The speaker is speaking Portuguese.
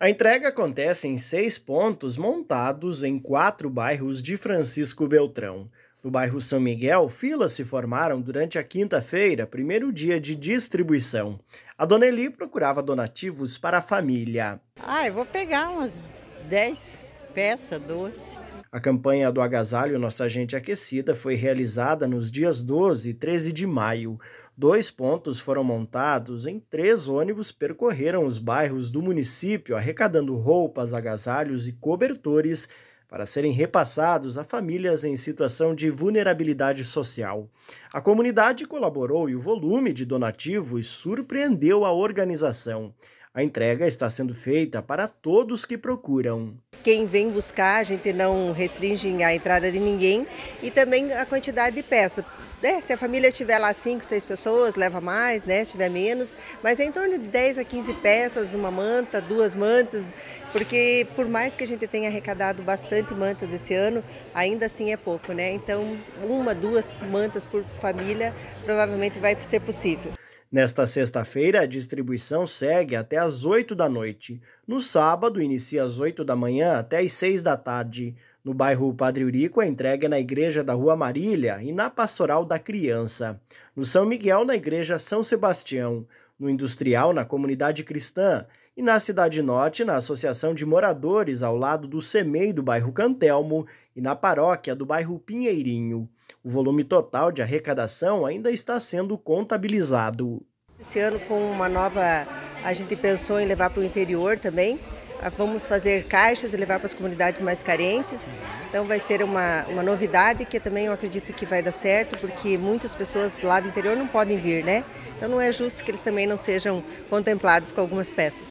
A entrega acontece em seis pontos montados em quatro bairros de Francisco Beltrão. No bairro São Miguel, filas se formaram durante a quinta-feira, primeiro dia de distribuição. A dona Eli procurava donativos para a família. Ah, eu vou pegar umas 10 peças, 12. A campanha do agasalho Nossa Gente Aquecida foi realizada nos dias 12 e 13 de maio. Dois pontos foram montados em três ônibus percorreram os bairros do município arrecadando roupas, agasalhos e cobertores para serem repassados a famílias em situação de vulnerabilidade social. A comunidade colaborou e o volume de donativos surpreendeu a organização. A entrega está sendo feita para todos que procuram. Quem vem buscar, a gente não restringe a entrada de ninguém e também a quantidade de peça. Né, se a família tiver lá 5, 6 pessoas, leva mais, né? se tiver menos, mas é em torno de 10 a 15 peças, uma manta, duas mantas, porque por mais que a gente tenha arrecadado bastante mantas esse ano, ainda assim é pouco, né? Então, uma, duas mantas por família provavelmente vai ser possível. Nesta sexta-feira, a distribuição segue até às 8 da noite. No sábado, inicia às 8 da manhã até às 6 da tarde. No bairro Padre Urico, a entrega é na Igreja da Rua Marília e na Pastoral da Criança. No São Miguel, na Igreja São Sebastião. No Industrial, na Comunidade Cristã. E na Cidade Norte, na Associação de Moradores, ao lado do CEMEI do bairro Cantelmo e na Paróquia do bairro Pinheirinho. O volume total de arrecadação ainda está sendo contabilizado. Esse ano, com uma nova. A gente pensou em levar para o interior também. Ah, vamos fazer caixas e levar para as comunidades mais carentes. Então, vai ser uma, uma novidade que também eu acredito que vai dar certo, porque muitas pessoas lá do interior não podem vir, né? Então, não é justo que eles também não sejam contemplados com algumas peças.